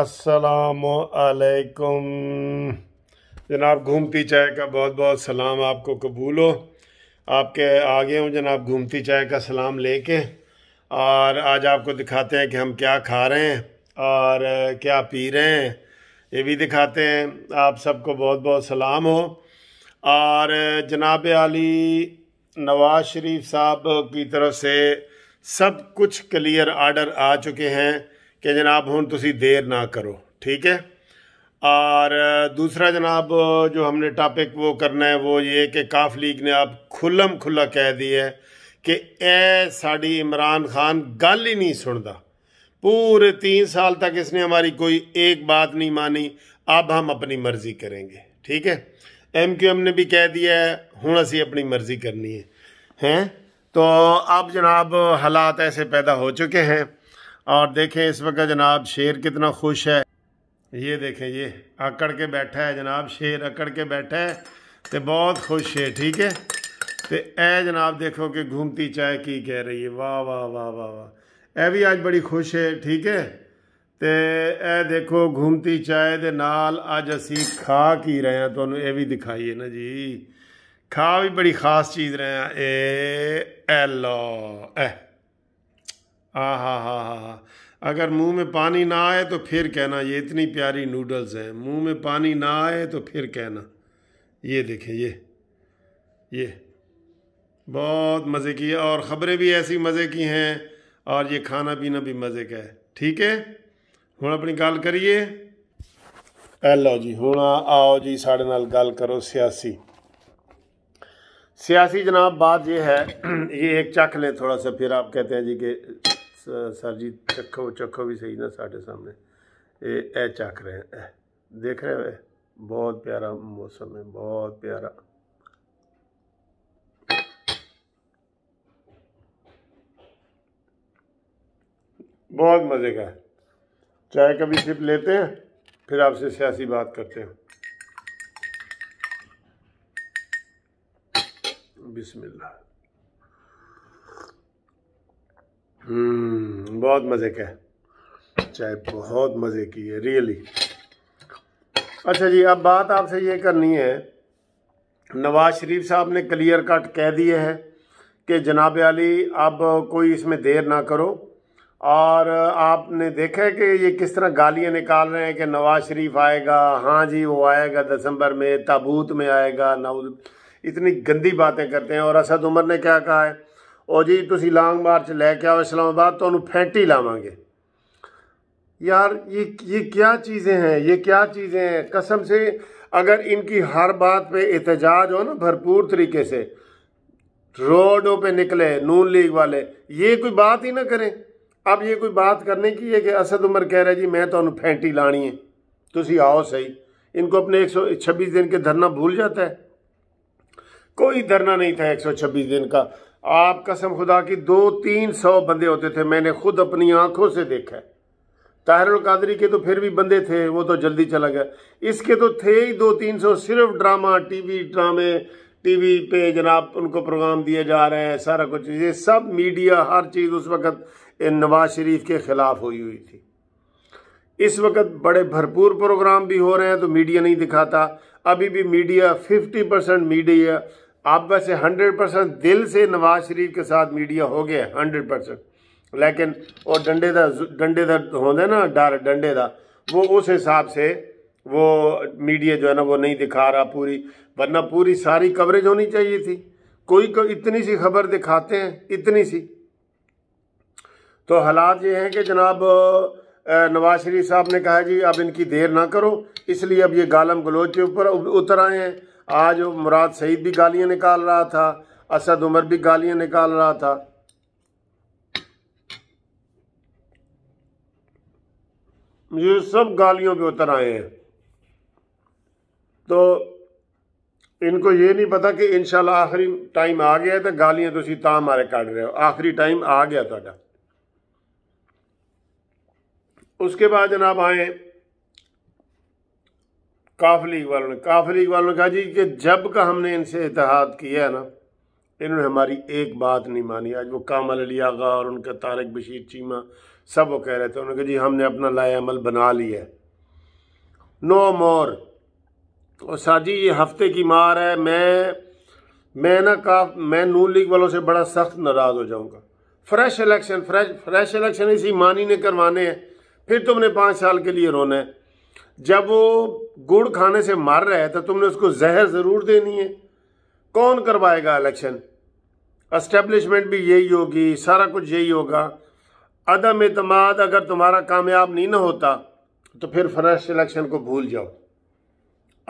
असलकुम जनाब घूमती चाय का बहुत बहुत सलाम आपको कबूल हो आपके आगे हूँ जनाब घूमती चाय का सलाम लेके और आज आपको दिखाते हैं कि हम क्या खा रहे हैं और क्या पी रहे हैं ये भी दिखाते हैं आप सबको बहुत बहुत सलाम हो और जनाब अली नवाज शरीफ साहब की तरफ से सब कुछ क्लियर आर्डर आ चुके हैं कि जनाब हूँ तुम देर ना करो ठीक है और दूसरा जनाब जो हमने टॉपिक वो करना है वो ये कि काफ लीग ने आप खुलम खुला कह दी है कि ए साड़ी इमरान खान गल ही नहीं सुनता पूरे तीन साल तक इसने हमारी कोई एक बात नहीं मानी अब हम अपनी मर्ज़ी करेंगे ठीक है एम क्यू एम ने भी कह दिया है हूँ असी अपनी मर्ज़ी करनी है हैं तो अब जनाब हालात ऐसे पैदा हो चुके हैं ਔਰ ਦੇਖੇ ਇਸ ਵਕਤ ਜਨਾਬ ਸ਼ੇਰ ਕਿਤਨਾ ਖੁਸ਼ ਹੈ ਇਹ ਦੇਖੇ ਜੀ ਆਕੜ ਕੇ ਬੈਠਾ ਹੈ ਜਨਾਬ ਸ਼ੇਰ ਆਕੜ ਕੇ ਬੈਠਾ ਹੈ ਤੇ ਬਹੁਤ ਖੁਸ਼ ਹੈ ਠੀਕ ਹੈ ਤੇ ਇਹ ਜਨਾਬ ਦੇਖੋ ਕਿ ਘੁੰਮਤੀ ਚਾਹ ਕੀ ਕਹਿ ਰਹੀ ਹੈ ਵਾਹ ਵਾਹ ਵਾਹ ਵਾਹ ਵਾਹ ਐ ਵੀ ਅੱਜ ਬੜੀ ਖੁਸ਼ ਹੈ ਠੀਕ ਹੈ ਤੇ ਇਹ ਦੇਖੋ ਘੁੰਮਤੀ ਚਾਹ ਦੇ ਨਾਲ ਅੱਜ ਅਸੀਂ ਖਾ ਕੀ ਰਹੇ ਹਾਂ ਤੁਹਾਨੂੰ ਇਹ ਵੀ ਦਿਖਾਈਏ ਨਾ ਜੀ ਖਾ ਵੀ ਬੜੀ ਖਾਸ ਚੀਜ਼ ਰਹੇ ਆ ਇਹ ਲੋ ਐ हाँ हा हा हा हा अगर मुंह में पानी ना आए तो फिर कहना ये इतनी प्यारी नूडल्स हैं मुंह में पानी ना आए तो फिर कहना ये देखें ये ये बहुत मज़े की है और ख़बरें भी ऐसी मज़े की हैं और ये खाना पीना भी मज़े का है ठीक है हूँ अपनी गल करिए हेलो जी हूँ आओ जी साढ़े नाल गल करो सियासी सियासी जनाब बात यह है ये एक चख लें थोड़ा सा फिर आप कहते हैं जी कि सर जी चखो चखो भी सही ना साढ़े सामने ये ए चख रहे हैं ए, देख रहे हो बहुत प्यारा मौसम है बहुत प्यारा बहुत मज़े का है चाय कभी सिप लेते हैं फिर आपसे सियासी बात करते हैं बिस्मिल्लाह हम्म, बहुत मज़े का चाय बहुत मज़े की है रियली अच्छा जी अब बात आपसे ये करनी है नवाज शरीफ साहब ने क्लियर कट कह दिए है कि जनाब अली अब कोई इसमें देर ना करो और आपने देखा है कि ये किस तरह गालियाँ निकाल रहे हैं कि नवाज शरीफ आएगा हाँ जी वो आएगा दिसंबर में ताबूत में आएगा नव इतनी गंदी बातें करते हैं और असद उमर ने क्या कहा है ਉਹ ਜੀ ਤੁਸੀਂ लॉन्ग ਮਾਰਚ ਲੈ ਕੇ ਆਓ इस्लामाबाद ਤੁਹਾਨੂੰ ਫੈਂਟੀ ਲਾਵਾਂਗੇ यार ये ये क्या चीज़ें हैं ये क्या चीज़ें हैं कसम से अगर इनकी हर बात पे एहतजाज हो ना भरपूर तरीके से रोडों पे निकले नून लीग वाले ये कोई बात ही ना करें अब ये कोई बात करने की है कि असद उमर कह रहे जी मैं तो फैंटी लानी है तुम आओ सही इनको अपने 126 दिन के धरना भूल जाता है कोई धरना नहीं था एक दिन का आप कसम खुदा की दो तीन सौ बंदे होते थे मैंने खुद अपनी आंखों से देखा है ताहरुल कादरी के तो फिर भी बंदे थे वो तो जल्दी चला गया इसके तो थे ही दो तीन सौ सिर्फ ड्रामा टीवी ड्रामे टीवी पे जनाब उनको प्रोग्राम दिए जा रहे हैं सारा कुछ ये सब मीडिया हर चीज़ उस वक्त नवाज शरीफ के ख़िलाफ़ हुई हुई थी इस वक्त बड़े भरपूर प्रोग्राम भी हो रहे हैं तो मीडिया नहीं दिखाता अभी भी मीडिया 50 परसेंट मीडिया आप वैसे हंड्रेड परसेंट दिल से नवाज शरीफ के साथ मीडिया हो गया हंड्रेड परसेंट लेकिन और डंडे का डंडे का होंगे ना डर डंडे का वो उस हिसाब से वो मीडिया जो है ना वो नहीं दिखा रहा पूरी वरना पूरी सारी कवरेज होनी चाहिए थी कोई को इतनी सी खबर दिखाते हैं इतनी सी तो हालात ये हैं कि जनाब नवाज शरीफ साहब ने कहा जी अब इनकी देर ना करो इसलिए अब ये गालम गलोच के ऊपर उतर आए हैं आज वो मुराद सईद भी गालियां निकाल रहा था असद उमर भी गालियां निकाल रहा था ये सब गालियों पे उतर आए हैं तो इनको ये नहीं पता कि इन आखिरी टाइम आ गया तो गालियां तो ता मारे काट रहे हो आखिरी टाइम आ गया था उसके बाद जनाब आए काफ लीग वालों ने काफ लीग वालों ने कहा जी कि जब का हमने इनसे इतिहाद किया है ना इन्होंने हमारी एक बात नहीं मानी आज वो कामल अली आगा और उनका तारक बशीर चीमा सब वो कह रहे थे उन्होंने कहा जी हमने अपना लाया अमल बना लिया है नो मोर और तो साजी ये हफ्ते की मार है मैं मैं ना काफ मैं नू लीग वालों से बड़ा सख्त नाराज़ हो जाऊँगा fresh election fresh fresh election इसी मानी ने करवाने हैं फिर तुमने पाँच साल के लिए रोना है जब वो गुड़ खाने से मार रहा है तो तुमने उसको जहर जरूर देनी है कौन करवाएगा इलेक्शन अस्टेब्लिशमेंट भी यही होगी सारा कुछ यही होगा अदम अतमाद अगर तुम्हारा कामयाब नहीं ना होता तो फिर फ्रेश इलेक्शन को भूल जाओ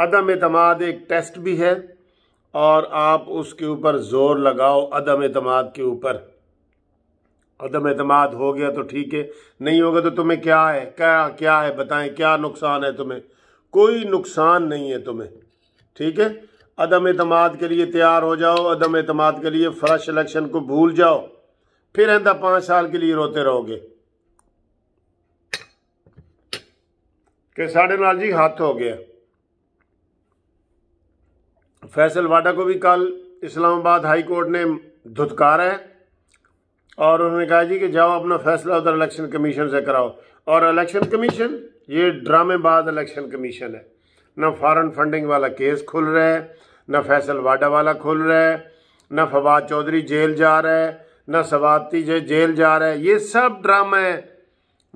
अदम अतमाद एक टेस्ट भी है और आप उसके ऊपर ज़ोर लगाओ अदम अतमाद के ऊपर अदम एतमाद हो गया तो ठीक है नहीं होगा तो तुम्हें क्या है क्या क्या है बताएं क्या नुकसान है तुम्हें कोई नुकसान नहीं है तुम्हें ठीक है अदम एतमाद के लिए तैयार हो जाओ अदम एतमाद के लिए फ्रेश इलेक्शन को भूल जाओ फिर आंदा पांच साल के लिए रोते रहोगे के साढ़े नाल जी हाथ हो गया फैसल वाडा को भी कल इस्लामाबाद हाई कोर्ट ने धुतकारा है और उन्होंने कहा जी कि जाओ अपना फैसला उधर इलेक्शन कमीशन से कराओ और इलेक्शन कमीशन ये ड्रामेबाज इलेक्शन कमीशन है ना फॉरेन फंडिंग वाला केस खुल रहा है ना फैसल वाडा वाला खुल रहा है ना फवाद चौधरी जेल जा रहा है ना सवाती जे जेल जा रहा है ये सब ड्रामा है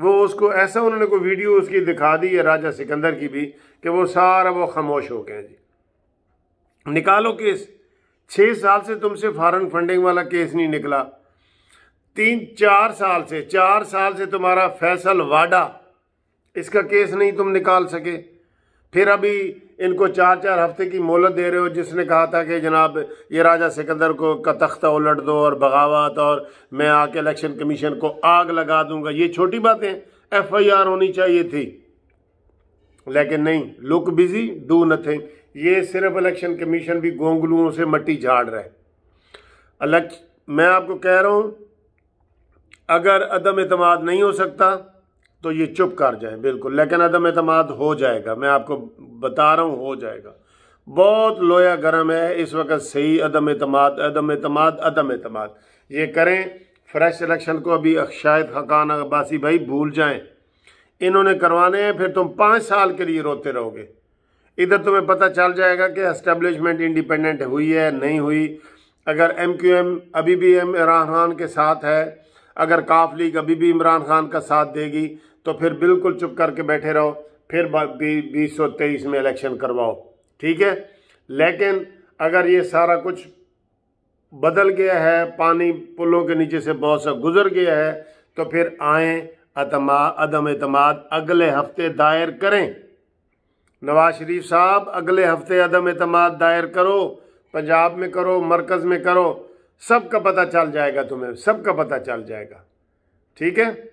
वो उसको ऐसा उन्होंने कोई वीडियो उसकी दिखा दी है राजा सिकंदर की भी कि वो सारा वो खामोश हो गए जी निकालो केस छः साल से तुमसे फॉरेन फंडिंग वाला केस नहीं निकला तीन चार साल से चार साल से तुम्हारा फैसल वाडा इसका केस नहीं तुम निकाल सके फिर अभी इनको चार चार हफ्ते की मोहलत दे रहे हो जिसने कहा था कि जनाब ये राजा सिकंदर को का तख्ता उलट दो और बगावत और मैं आके इलेक्शन कमीशन को आग लगा दूंगा ये छोटी बातें एफ आई आर होनी चाहिए थी लेकिन नहीं लुक बिजी डू नथिंग ये सिर्फ इलेक्शन कमीशन भी गोंगलुओं से मट्टी झाड़ रहा है मैं आपको कह रहा हूँ अगर अदम अतमाद नहीं हो सकता तो ये चुप कर जाए बिल्कुल लेकिन अदम अतमाद हो जाएगा मैं आपको बता रहा हूँ हो जाएगा बहुत लोया गर्म है इस वक्त सही अदम अतमाद अदम अतमाद अदम अतमाद ये करें फ्रेश इलेक्शन को अभी शायद हकान अब्बासी भाई भूल जाएं इन्होंने करवाने हैं फिर तुम पाँच साल के लिए रोते रहोगे इधर तुम्हें पता चल जाएगा कि एस्टेब्लिशमेंट इंडिपेंडेंट हुई है नहीं हुई अगर एम क्यू एम अभी भी एम इमरान खान के साथ है अगर काफ लीग अभी भी इमरान खान का साथ देगी तो फिर बिल्कुल चुप करके बैठे रहो फिर बीस सौ तेईस में इलेक्शन करवाओ ठीक है लेकिन अगर ये सारा कुछ बदल गया है पानी पुलों के नीचे से बहुत सा गुजर गया है तो फिर आए अतमा अदम अतमाद अगले हफ्ते दायर करें नवाज शरीफ साहब अगले हफ्ते अदम अतमाद दायर करो पंजाब में करो मरकज़ में करो सबका पता चल जाएगा तुम्हें सबका पता चल जाएगा ठीक है